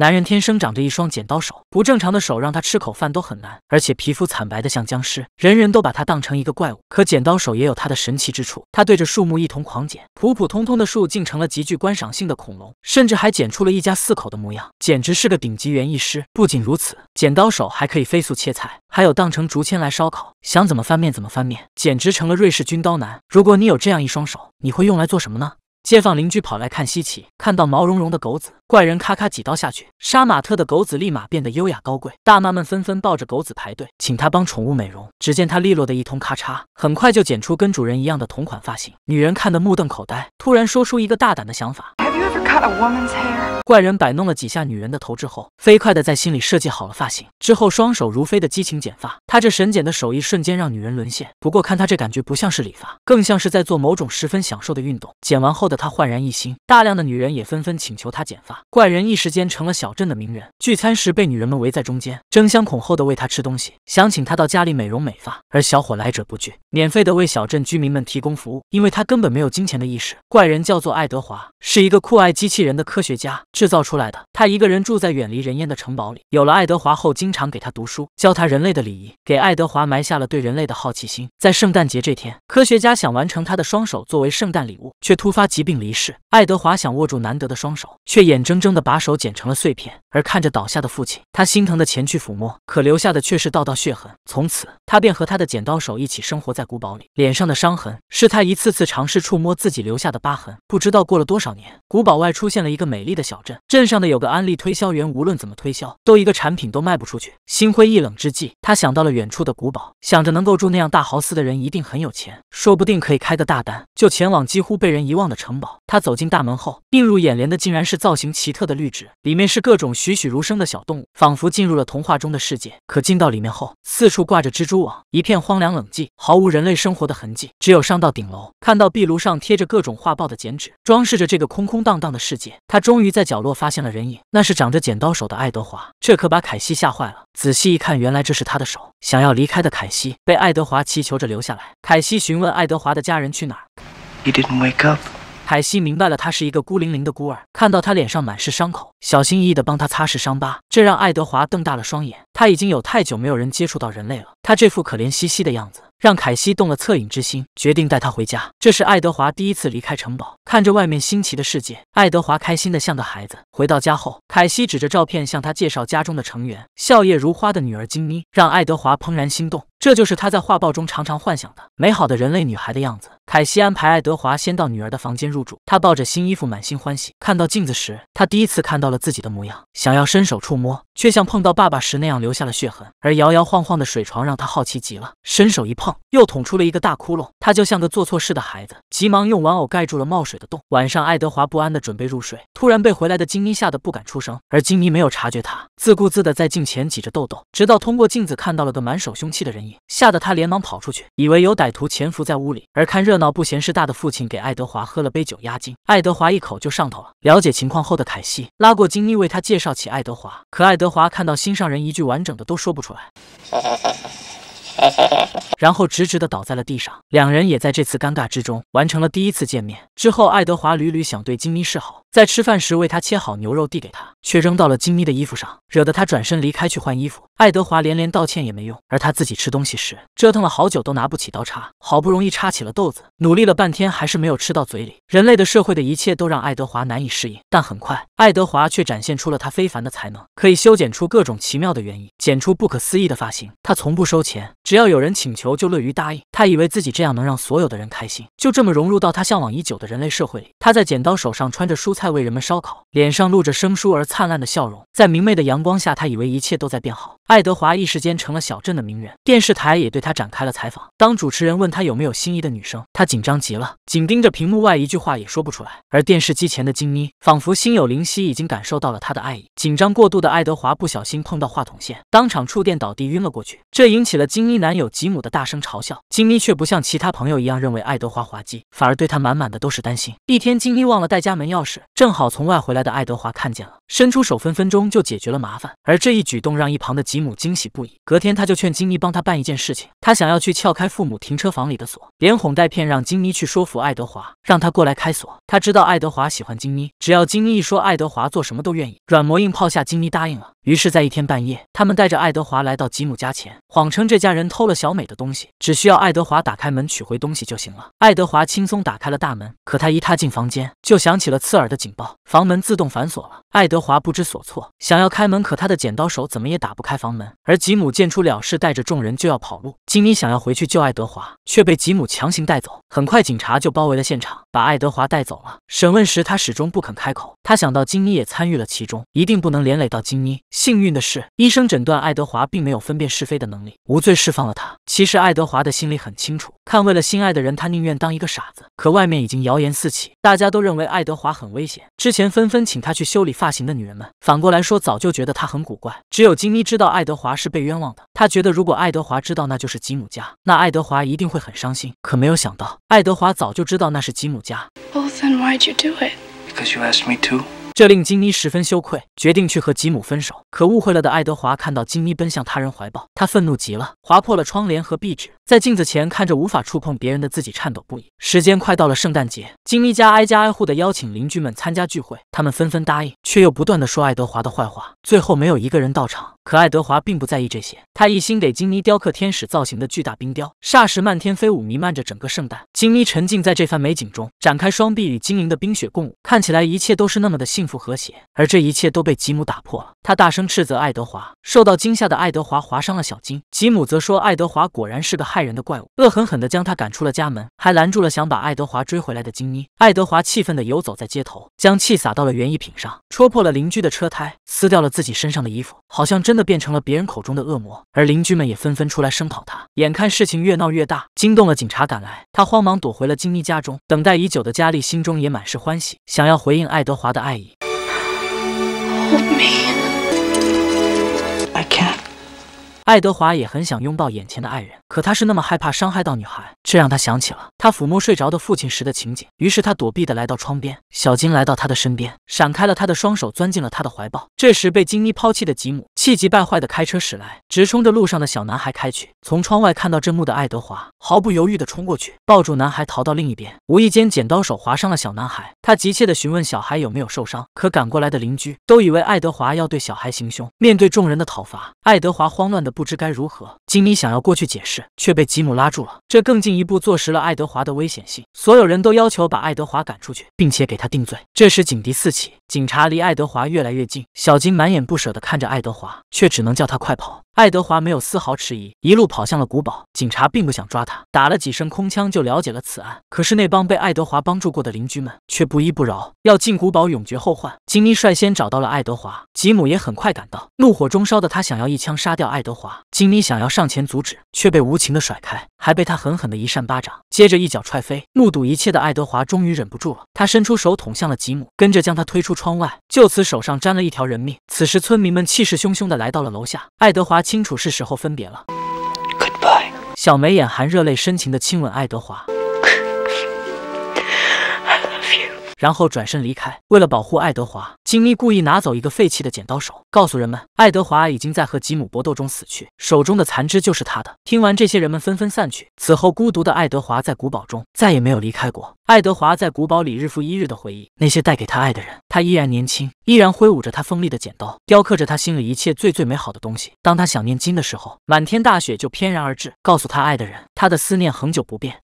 男人天生长着一双剪刀手，不正常的手让他吃口饭都很难，而且皮肤惨白的像僵尸，人人都把他当成一个怪物。可剪刀手也有他的神奇之处，他对着树木一同狂剪，普普通通的树竟成了极具观赏性的恐龙，甚至还剪出了一家四口的模样，简直是个顶级园艺师。不仅如此，剪刀手还可以飞速切菜，还有当成竹签来烧烤，想怎么翻面怎么翻面，简直成了瑞士军刀男。如果你有这样一双手，你会用来做什么呢？街坊邻居跑来看稀奇，看到毛茸茸的狗子，怪人咔咔几刀下去，杀马特的狗子立马变得优雅高贵。大妈们纷纷抱着狗子排队，请他帮宠物美容。只见他利落的一通咔嚓，很快就剪出跟主人一样的同款发型。女人看得目瞪口呆，突然说出一个大胆的想法。怪人摆弄了几下女人的头之后，飞快的在心里设计好了发型，之后双手如飞的激情剪发。他这神剪的手艺瞬间让女人沦陷。不过看他这感觉不像是理发，更像是在做某种十分享受的运动。剪完后的他焕然一新，大量的女人也纷纷请求他剪发。怪人一时间成了小镇的名人。聚餐时被女人们围在中间，争相恐后的喂他吃东西，想请他到家里美容美发。而小伙来者不拒，免费的为小镇居民们提供服务，因为他根本没有金钱的意识。怪人叫做爱德华，是一个酷爱。机器人的科学家制造出来的，他一个人住在远离人烟的城堡里。有了爱德华后，经常给他读书，教他人类的礼仪，给爱德华埋下了对人类的好奇心。在圣诞节这天，科学家想完成他的双手作为圣诞礼物，却突发疾病离世。爱德华想握住难得的双手，却眼睁睁的把手剪成了碎片。而看着倒下的父亲，他心疼的前去抚摸，可留下的却是道道血痕。从此，他便和他的剪刀手一起生活在古堡里，脸上的伤痕是他一次次尝试触摸自己留下的疤痕。不知道过了多少年，古堡外。出现了一个美丽的小镇，镇上的有个安利推销员，无论怎么推销，都一个产品都卖不出去。心灰意冷之际，他想到了远处的古堡，想着能够住那样大豪斯的人一定很有钱，说不定可以开个大单，就前往几乎被人遗忘的城堡。他走进大门后，映入眼帘的竟然是造型奇特的绿植，里面是各种栩栩如生的小动物，仿佛进入了童话中的世界。可进到里面后，四处挂着蜘蛛网，一片荒凉冷寂，毫无人类生活的痕迹。只有上到顶楼，看到壁炉上贴着各种画报的剪纸，装饰着这个空空荡荡的。世界，他终于在角落发现了人影，那是长着剪刀手的爱德华，这可把凯西吓坏了。仔细一看，原来这是他的手。想要离开的凯西被爱德华祈求着留下来。凯西询问爱德华的家人去哪儿。凯西明白了，他是一个孤零零的孤儿。看到他脸上满是伤口，小心翼翼的帮他擦拭伤疤，这让爱德华瞪大了双眼。他已经有太久没有人接触到人类了，他这副可怜兮兮的样子。让凯西动了恻隐之心，决定带他回家。这是爱德华第一次离开城堡，看着外面新奇的世界，爱德华开心的像个孩子。回到家后，凯西指着照片向他介绍家中的成员，笑靥如花的女儿金妮，让爱德华怦然心动。这就是他在画报中常常幻想的美好的人类女孩的样子。凯西安排爱德华先到女儿的房间入住，他抱着新衣服满心欢喜。看到镜子时，他第一次看到了自己的模样，想要伸手触摸。却像碰到爸爸时那样留下了血痕，而摇摇晃晃的水床让他好奇极了，伸手一碰，又捅出了一个大窟窿。他就像个做错事的孩子，急忙用玩偶盖住了冒水的洞。晚上，爱德华不安的准备入睡，突然被回来的金妮吓得不敢出声，而金妮没有察觉，他自顾自的在镜前挤着痘痘，直到通过镜子看到了个满手凶器的人影，吓得他连忙跑出去，以为有歹徒潜伏在屋里。而看热闹不嫌事大的父亲给爱德华喝了杯酒压惊，爱德华一口就上头了。了解情况后的凯西拉过金妮，为他介绍起爱德华，可爱德。华看到心上人一句完整的都说不出来。然后直直的倒在了地上，两人也在这次尴尬之中完成了第一次见面。之后，爱德华屡屡想对金妮示好，在吃饭时为他切好牛肉递给他，却扔到了金妮的衣服上，惹得他转身离开去换衣服。爱德华连连道歉也没用，而他自己吃东西时折腾了好久都拿不起刀叉，好不容易插起了豆子，努力了半天还是没有吃到嘴里。人类的社会的一切都让爱德华难以适应，但很快，爱德华却展现出了他非凡的才能，可以修剪出各种奇妙的园艺，剪出不可思议的发型。他从不收钱。只要有人请求，就乐于答应。他以为自己这样能让所有的人开心，就这么融入到他向往已久的人类社会里。他在剪刀手上穿着蔬菜，为人们烧烤，脸上露着生疏而灿烂的笑容。在明媚的阳光下，他以为一切都在变好。爱德华一时间成了小镇的名人，电视台也对他展开了采访。当主持人问他有没有心仪的女生，他紧张极了，紧盯着屏幕外，一句话也说不出来。而电视机前的金妮仿佛心有灵犀，已经感受到了他的爱意。紧张过度的爱德华不小心碰到话筒线，当场触电倒地晕了过去。这引起了金。妮男友吉姆的大声嘲笑，金妮却不像其他朋友一样认为爱德华滑稽，反而对他满满的都是担心。一天，金妮忘了带家门钥匙，正好从外回来的爱德华看见了。伸出手，分分钟就解决了麻烦。而这一举动让一旁的吉姆惊喜不已。隔天，他就劝金妮帮他办一件事情。他想要去撬开父母停车房里的锁，连哄带骗让金妮去说服爱德华，让他过来开锁。他知道爱德华喜欢金妮，只要金妮一说，爱德华做什么都愿意。软磨硬泡下，金妮答应了。于是，在一天半夜，他们带着爱德华来到吉姆家前，谎称这家人偷了小美的东西，只需要爱德华打开门取回东西就行了。爱德华轻松打开了大门，可他一踏进房间，就响起了刺耳的警报，房门自动反锁了。爱德。华不知所措，想要开门，可他的剪刀手怎么也打不开房门。而吉姆见出了事，带着众人就要跑路。金妮想要回去救爱德华，却被吉姆强行带走。很快，警察就包围了现场，把爱德华带走了。审问时，他始终不肯开口。他想到金妮也参与了其中，一定不能连累到金妮。幸运的是，医生诊断爱德华并没有分辨是非的能力，无罪释放了他。其实爱德华的心里很清楚，看为了心爱的人，他宁愿当一个傻子。可外面已经谣言四起，大家都认为爱德华很危险。之前纷纷请他去修理发型的女人们，反过来说早就觉得他很古怪。只有金妮知道爱德华是被冤枉的。她觉得如果爱德华知道那就是吉姆家，那爱德华一定会很伤心。可没有想到，爱德华早就知道那是吉姆家。Oh, then why'd you do it? because asked you to。me 这令金妮十分羞愧，决定去和吉姆分手。可误会了的爱德华看到金妮奔向他人怀抱，他愤怒极了，划破了窗帘和壁纸，在镜子前看着无法触碰别人的自己，颤抖不已。时间快到了圣诞节，金妮家挨家挨户的邀请邻居们参加聚会，他们纷纷答应，却又不断的说爱德华的坏话，最后没有一个人到场。可爱德华并不在意这些，他一心给金妮雕刻天使造型的巨大冰雕，霎时漫天飞舞，弥漫着整个圣诞。金妮沉浸在这番美景中，展开双臂与晶莹的冰雪共舞，看起来一切都是那么的幸福和谐。而这一切都被吉姆打破了。他大声斥责爱德华，受到惊吓的爱德华划伤了小金。吉姆则说爱德华果然是个害人的怪物，恶狠狠地将他赶出了家门，还拦住了想把爱德华追回来的金妮。爱德华气愤地游走在街头，将气撒到了园艺品上，戳破了邻居的车胎，撕掉了自己身上的衣服，好像这。真的变成了别人口中的恶魔，而邻居们也纷纷出来声讨他。眼看事情越闹越大，惊动了警察赶来，他慌忙躲回了金妮家中。等待已久的佳丽心中也满是欢喜，想要回应爱德华的爱意。爱德华也很想拥抱眼前的爱人，可他是那么害怕伤害到女孩，这让他想起了他抚摸睡着的父亲时的情景。于是他躲避的来到窗边，小金来到他的身边，闪开了他的双手，钻进了他的怀抱。这时被金妮抛弃的吉姆气急败坏的开车驶来，直冲着路上的小男孩开去。从窗外看到这幕的爱德华毫不犹豫的冲过去，抱住男孩逃到另一边，无意间剪刀手划伤了小男孩。他急切的询问小孩有没有受伤，可赶过来的邻居都以为爱德华要对小孩行凶。面对众人的讨伐，爱德华慌乱的。不知该如何，金妮想要过去解释，却被吉姆拉住了。这更进一步坐实了爱德华的危险性。所有人都要求把爱德华赶出去，并且给他定罪。这时警笛四起，警察离爱德华越来越近。小金满眼不舍的看着爱德华，却只能叫他快跑。爱德华没有丝毫迟疑，一路跑向了古堡。警察并不想抓他，打了几声空枪就了解了此案。可是那帮被爱德华帮助过的邻居们却不依不饶，要进古堡永绝后患。金妮率先找到了爱德华，吉姆也很快赶到。怒火中烧的他想要一枪杀掉爱德华。华金妮想要上前阻止，却被无情的甩开，还被他狠狠的一扇巴掌，接着一脚踹飞。目睹一切的爱德华终于忍不住了，他伸出手捅向了吉姆，跟着将他推出窗外，就此手上沾了一条人命。此时村民们气势汹汹的来到了楼下，爱德华清楚是时候分别了。Goodbye。小梅眼含热泪，深情的亲吻爱德华，然后转身离开。为了保护爱德华。金妮故意拿走一个废弃的剪刀手，告诉人们，爱德华已经在和吉姆搏斗中死去，手中的残肢就是他的。听完这些，人们纷纷散去。此后，孤独的爱德华在古堡中再也没有离开过。爱德华在古堡里日复一日的回忆那些带给他爱的人，他依然年轻，依然挥舞着他锋利的剪刀，雕刻着他心里一切最最美好的东西。当他想念金的时候，满天大雪就翩然而至，告诉他爱的人，他的思念恒久不变。